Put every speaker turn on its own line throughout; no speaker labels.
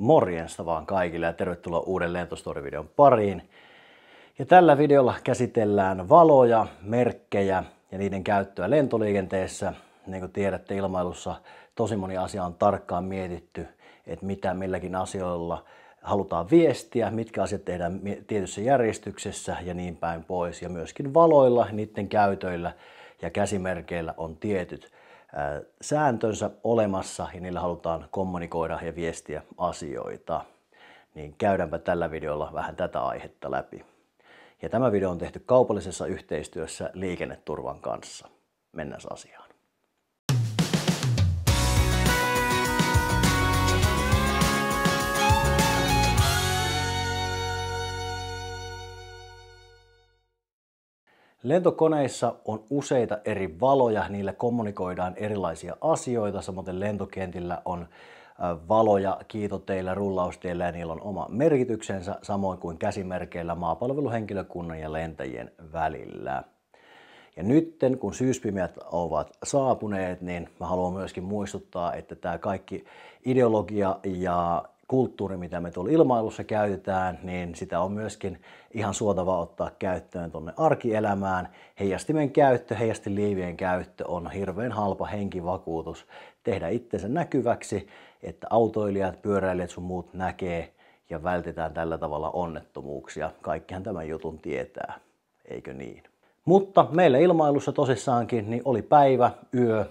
Morjesta vaan kaikille ja tervetuloa uuden lentostori videon pariin. Ja tällä videolla käsitellään valoja, merkkejä ja niiden käyttöä lentoliikenteessä. Niin kuin tiedätte, ilmailussa tosi moni asia on tarkkaan mietitty, että mitä milläkin asioilla halutaan viestiä, mitkä asiat tehdään tietyssä järjestyksessä ja niin päin pois. Ja myöskin valoilla, niiden käytöillä ja käsimerkeillä on tietyt sääntönsä olemassa ja niillä halutaan kommunikoida ja viestiä asioita, niin käydäänpä tällä videolla vähän tätä aihetta läpi. Ja tämä video on tehty kaupallisessa yhteistyössä liikenneturvan kanssa. Mennään asiaan. Lentokoneissa on useita eri valoja, niillä kommunikoidaan erilaisia asioita, samoin lentokentillä on valoja kiitoteillä, rullausteillä ja niillä on oma merkityksensä, samoin kuin käsimerkeillä maapalveluhenkilökunnan ja lentäjien välillä. Ja nytten, kun syyspimeät ovat saapuneet, niin mä haluan myöskin muistuttaa, että tämä kaikki ideologia ja kulttuuri, mitä me tuolla ilmailussa käytetään, niin sitä on myöskin ihan suotava ottaa käyttöön tuonne arkielämään. Heijastimen käyttö, heijastiliivien käyttö on hirveän halpa henkivakuutus tehdä itsensä näkyväksi, että autoilijat, pyöräilijät sun muut näkee ja vältetään tällä tavalla onnettomuuksia. Kaikkihan tämän jutun tietää, eikö niin? Mutta meillä ilmailussa tosissaankin niin oli päivä, yö,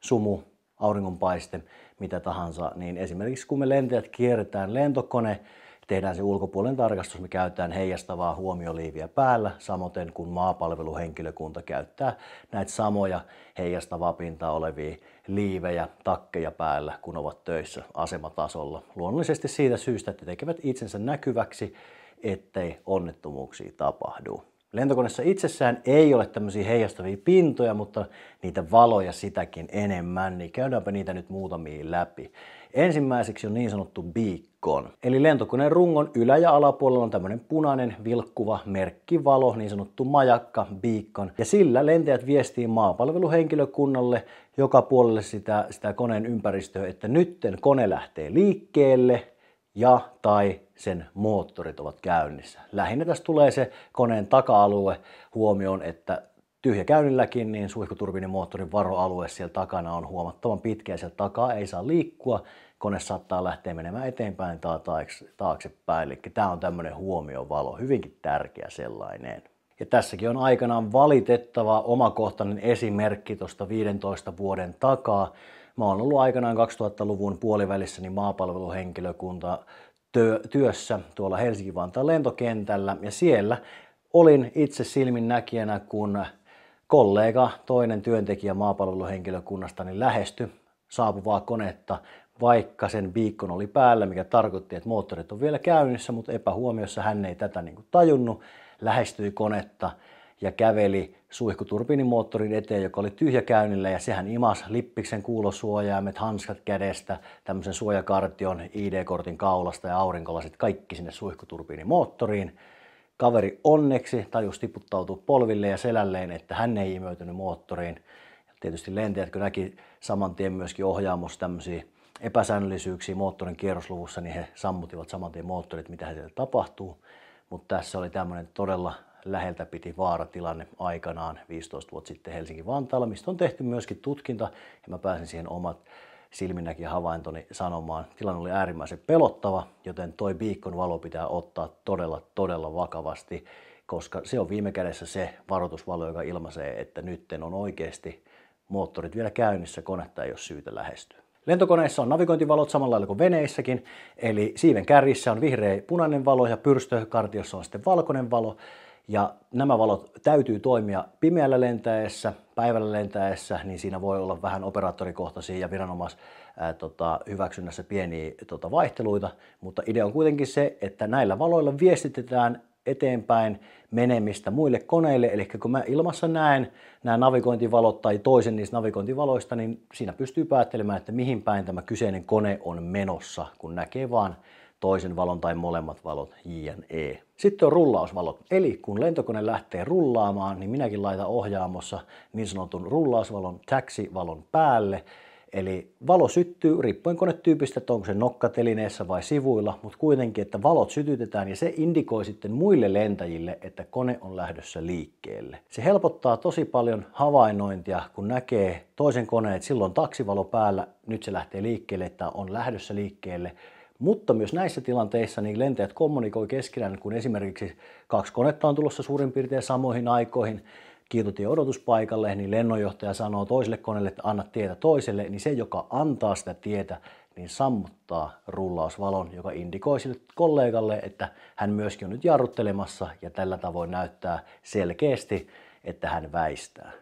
sumu, auringonpaiste, mitä tahansa, niin esimerkiksi kun me lentäjät kierretään lentokone, tehdään se ulkopuolen tarkastus, me käytetään heijastavaa huomioliiviä päällä, samoin kuin maapalveluhenkilökunta käyttää näitä samoja heijastavaa pintaa olevia liivejä, takkeja päällä, kun ovat töissä asematasolla. Luonnollisesti siitä syystä, että tekevät itsensä näkyväksi, ettei onnettomuuksia tapahdu. Lentokoneessa itsessään ei ole tämmöisiä heijastavia pintoja, mutta niitä valoja sitäkin enemmän, niin käydäänpä niitä nyt muutamia läpi. Ensimmäiseksi on niin sanottu beacon, eli lentokoneen rungon ylä- ja alapuolella on tämmöinen punainen vilkkuva merkkivalo, niin sanottu majakka, beacon, ja sillä lentäjät viestii maapalveluhenkilökunnalle joka puolelle sitä, sitä koneen ympäristöä, että nytten kone lähtee liikkeelle, ja tai sen moottorit ovat käynnissä. Lähinnä tässä tulee se koneen taka-alue huomioon, että tyhjä käynnilläkin, niin suihkuturbiinin moottorin varoalue siellä takana on huomattavan pitkä ja siellä takaa ei saa liikkua. Kone saattaa lähteä menemään eteenpäin tai taaksepäin. Eli tämä on tämmöinen huomiovalo, hyvinkin tärkeä sellainen. Ja tässäkin on aikanaan valitettava omakohtainen esimerkki tuosta 15 vuoden takaa, Mä oon ollut aikanaan 2000-luvun puolivälissä niin maapalveluhenkilökunta työssä tuolla Helsinki-Vantaan lentokentällä ja siellä olin itse silmin näkijänä, kun kollega, toinen työntekijä maapalveluhenkilökunnasta niin lähestyi saapuvaa konetta, vaikka sen viikon oli päällä, mikä tarkoitti, että moottorit on vielä käynnissä, mutta epähuomiossa hän ei tätä niin kuin tajunnut, lähestyi konetta ja käveli suihkuturbiinimoottorin eteen, joka oli tyhjä käynnillä ja sehän imas lippiksen kuulosuojaimet, hanskat kädestä, tämmöisen suojakartion, ID-kortin kaulasta ja aurinkolasit kaikki sinne suihkuturbiinimoottoriin. Kaveri onneksi tajus tiputtautua polville ja selälleen, että hän ei imeytynyt moottoriin. Ja tietysti lentäjät, kun näki saman tien myöskin ohjaamus tämmöisiä epäsäännöllisyyksiä moottorin kierrosluvussa, niin he sammutivat saman tien moottorit, mitä heille tapahtuu. Mutta tässä oli tämmöinen todella läheltä piti vaaratilanne aikanaan 15 vuotta sitten Helsinki-Vantaalla, mistä on tehty myöskin tutkinta ja mä pääsin siihen omat silminnäkin ja havaintoni sanomaan. Tilanne oli äärimmäisen pelottava, joten toi viikon valo pitää ottaa todella, todella vakavasti, koska se on viime kädessä se varoitusvalo, joka ilmaisee, että nytten on oikeasti moottorit vielä käynnissä, konetta ei ole syytä lähestyä. Lentokoneissa on navigointivalot samalla lailla kuin veneissäkin, eli siiven kärjissä on vihreä punainen valo ja pyrstökartiossa on sitten valkoinen valo. Ja nämä valot täytyy toimia pimeällä lentäessä, päivällä lentäessä, niin siinä voi olla vähän operaattorikohtaisia ja viranomais ää, tota, hyväksynnässä pieniä tota, vaihteluita, mutta idea on kuitenkin se, että näillä valoilla viestitetään eteenpäin menemistä muille koneille. Eli kun mä ilmassa näen nämä navigointivalot tai toisen niistä navigointivaloista, niin siinä pystyy päättelemään, että mihin päin tämä kyseinen kone on menossa, kun näkee vaan toisen valon tai molemmat valot, jne. Sitten on rullausvalot. Eli kun lentokone lähtee rullaamaan, niin minäkin laitan ohjaamossa niin sanotun rullausvalon taxivalon päälle. Eli valo syttyy riippuen konetyypistä, että onko se nokkatelineessä vai sivuilla, mutta kuitenkin, että valot sytytetään ja se indikoi sitten muille lentäjille, että kone on lähdössä liikkeelle. Se helpottaa tosi paljon havainnointia, kun näkee toisen koneen, että silloin taksivalo päällä, nyt se lähtee liikkeelle, että on lähdössä liikkeelle, mutta myös näissä tilanteissa niin lentäjät kommunikoi keskenään, kun esimerkiksi kaksi konetta on tulossa suurin piirtein samoihin aikoihin, kiitotien odotuspaikalle, niin lennonjohtaja sanoo toiselle koneelle, että anna tietä toiselle, niin se, joka antaa sitä tietä, niin sammuttaa rullausvalon, joka indikoi sille kollegalle, että hän myöskin on nyt jarruttelemassa ja tällä tavoin näyttää selkeästi, että hän väistää.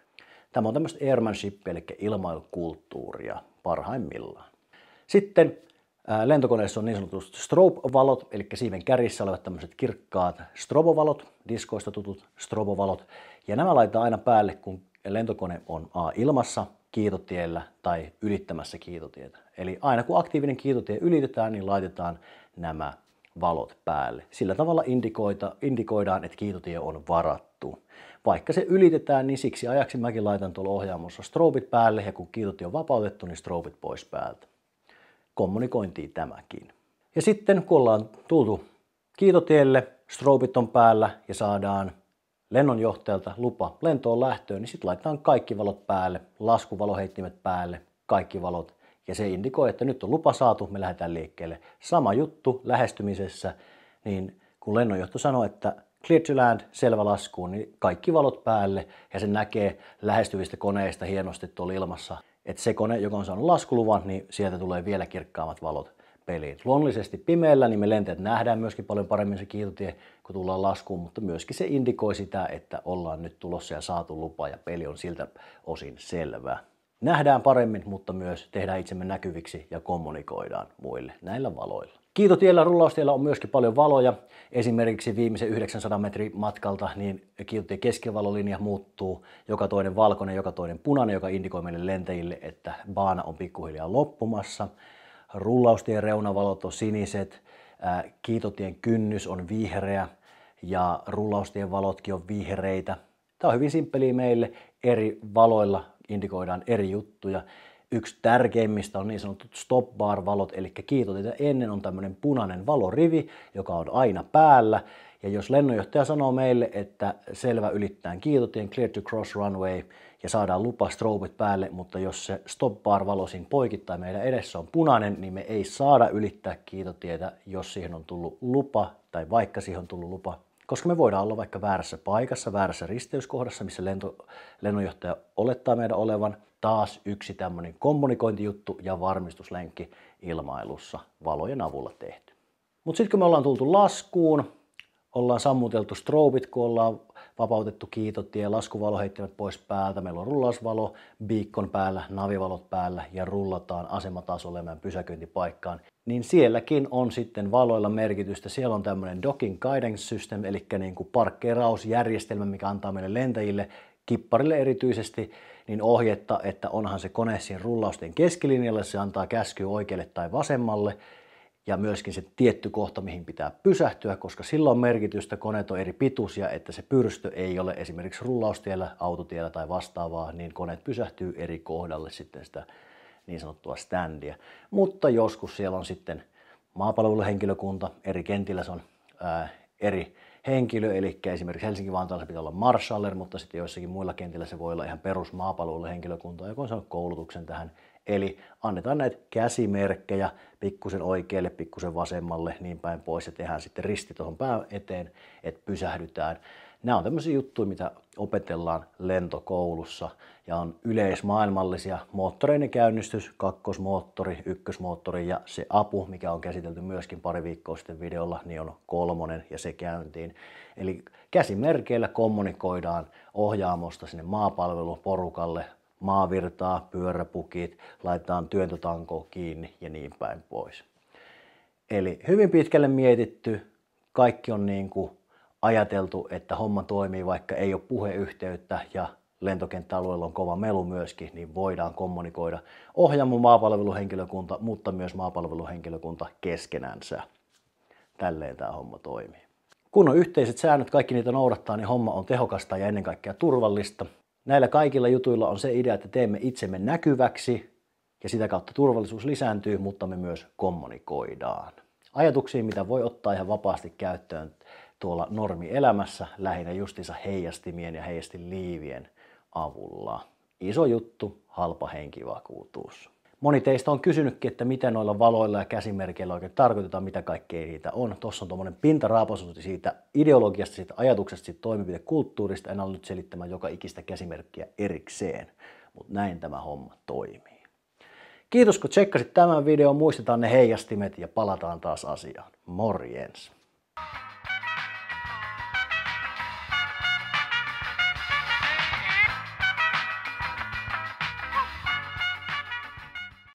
Tämä on tämmöistä airmanship, eli ilmailukulttuuria parhaimmillaan. Sitten Lentokoneessa on niin sanotut strobe-valot, eli siiven kärjissä olevat tämmöiset kirkkaat strobovalot, diskoista tutut strobovalot. Ja nämä laitetaan aina päälle, kun lentokone on A ilmassa, kiitotiellä tai ylittämässä kiitotietä. Eli aina kun aktiivinen kiitotie ylitetään, niin laitetaan nämä valot päälle. Sillä tavalla indikoita, indikoidaan, että kiitotie on varattu. Vaikka se ylitetään, niin siksi ajaksi mäkin laitan tuolla ohjaamossa strobit päälle ja kun kiitotie on vapautettu, niin strobit pois päältä. Kommunikointiin tämäkin. Ja sitten kun ollaan tultu kiitotielle, strobit on päällä ja saadaan lennonjohtajalta lupa lentoon lähtöön, niin sitten laitetaan kaikki valot päälle, laskuvaloheittimet päälle, kaikki valot. Ja se indikoi, että nyt on lupa saatu, me lähdetään liikkeelle. Sama juttu lähestymisessä, niin kun lennonjohto sanoo, että clear to land, selvä laskuun, niin kaikki valot päälle ja se näkee lähestyvistä koneista hienosti tuolla ilmassa että se kone, joka on saanut laskuluvan, niin sieltä tulee vielä kirkkaammat valot peliin. Luonnollisesti pimeällä niin me lenteet nähdään myöskin paljon paremmin se kiitotie, kun tullaan laskuun, mutta myöskin se indikoi sitä, että ollaan nyt tulossa ja saatu lupa ja peli on siltä osin selvää. Nähdään paremmin, mutta myös tehdään itsemme näkyviksi ja kommunikoidaan muille näillä valoilla. Kiitotiellä rullaustiellä on myöskin paljon valoja. Esimerkiksi viimeisen 900 metrin matkalta niin kiitotien keskivalolinja muuttuu joka toinen valkoinen, joka toinen punainen, joka indikoi meille lentäjille, että baana on pikkuhiljaa loppumassa. Rullaustien reunavalot on siniset, kiitotien kynnys on vihreä ja rullaustien valotkin on vihreitä. Tämä on hyvin simppeliä meille. Eri valoilla indikoidaan eri juttuja Yksi tärkeimmistä on niin sanotut stop bar valot, eli kiitoteitä ennen on tämmöinen punainen valorivi, joka on aina päällä. Ja jos lennonjohtaja sanoo meille, että selvä ylittää kiitotien, clear to cross runway, ja saadaan lupa strobit päälle, mutta jos se stop bar valo siinä poikittaa meidän edessä on punainen, niin me ei saada ylittää kiitotietä, jos siihen on tullut lupa tai vaikka siihen on tullut lupa koska me voidaan olla vaikka väärässä paikassa, väärässä risteyskohdassa, missä lento, lennonjohtaja olettaa meidän olevan, taas yksi tämmöinen kommunikointijuttu ja varmistuslenkki ilmailussa valojen avulla tehty. Mutta sitten kun me ollaan tultu laskuun, ollaan sammuteltu strobit, kun ollaan vapautettu kiitotie, heittävät pois päältä, meillä on rullasvalo, biikkon päällä, navivalot päällä ja rullataan asematasolle meidän pysäköintipaikkaan, niin sielläkin on sitten valoilla merkitystä. Siellä on tämmöinen docking guidance system, eli niin kuin parkkeerausjärjestelmä, mikä antaa meille lentäjille, kipparille erityisesti, niin ohjetta, että onhan se kone siinä rullausten keskilinjalla, se antaa käsky oikealle tai vasemmalle, ja myöskin se tietty kohta, mihin pitää pysähtyä, koska sillä on merkitystä, koneet on eri pituisia, että se pyrstö ei ole esimerkiksi rullaustiellä, autotiellä tai vastaavaa, niin koneet pysähtyy eri kohdalle sitten sitä niin sanottua standia. Mutta joskus siellä on sitten maapalveluhenkilökunta, eri kentillä se on ää, eri henkilö, eli esimerkiksi Helsinki-Vantaalla pitää olla marshaller, mutta sitten joissakin muilla kentillä se voi olla ihan perus maapalveluhenkilökunta, joka on saanut koulutuksen tähän Eli annetaan näitä käsimerkkejä pikkusen oikealle, pikkusen vasemmalle, niin päin pois ja tehdään sitten risti tuohon pää eteen, että pysähdytään. Nämä on tämmöisiä juttuja, mitä opetellaan lentokoulussa ja on yleismaailmallisia. Moottoreinen käynnistys, kakkosmoottori, ykkösmoottori ja se apu, mikä on käsitelty myöskin pari viikkoa sitten videolla, niin on kolmonen ja se käyntiin. Eli käsimerkeillä kommunikoidaan ohjaamosta sinne maapalveluporukalle maavirtaa, pyöräpukit, laitetaan työntötanko kiinni ja niin päin pois. Eli hyvin pitkälle mietitty, kaikki on niin kuin ajateltu, että homma toimii, vaikka ei ole puheyhteyttä ja lentokenttäalueella on kova melu myöskin, niin voidaan kommunikoida ohjaamu maapalveluhenkilökunta, mutta myös maapalveluhenkilökunta keskenänsä. Tälleen tämä homma toimii. Kun on yhteiset säännöt, kaikki niitä noudattaa, niin homma on tehokasta ja ennen kaikkea turvallista. Näillä kaikilla jutuilla on se idea, että teemme itsemme näkyväksi ja sitä kautta turvallisuus lisääntyy, mutta me myös kommunikoidaan. Ajatuksia, mitä voi ottaa ihan vapaasti käyttöön tuolla normielämässä, lähinnä justiinsa heijastimien ja liivien avulla. Iso juttu, halpa henkivakuutus. Moni teistä on kysynytkin, että mitä noilla valoilla ja käsimerkeillä oikein tarkoitetaan, mitä kaikkea niitä on. Tuossa on tuommoinen pintaraapaisuus siitä ideologiasta, siitä ajatuksesta, siitä toimenpidekulttuurista. En ole nyt selittämään joka ikistä käsimerkkiä erikseen, mutta näin tämä homma toimii. Kiitos kun tsekkasit tämän videon, muistetaan ne heijastimet ja palataan taas asiaan. Morjens!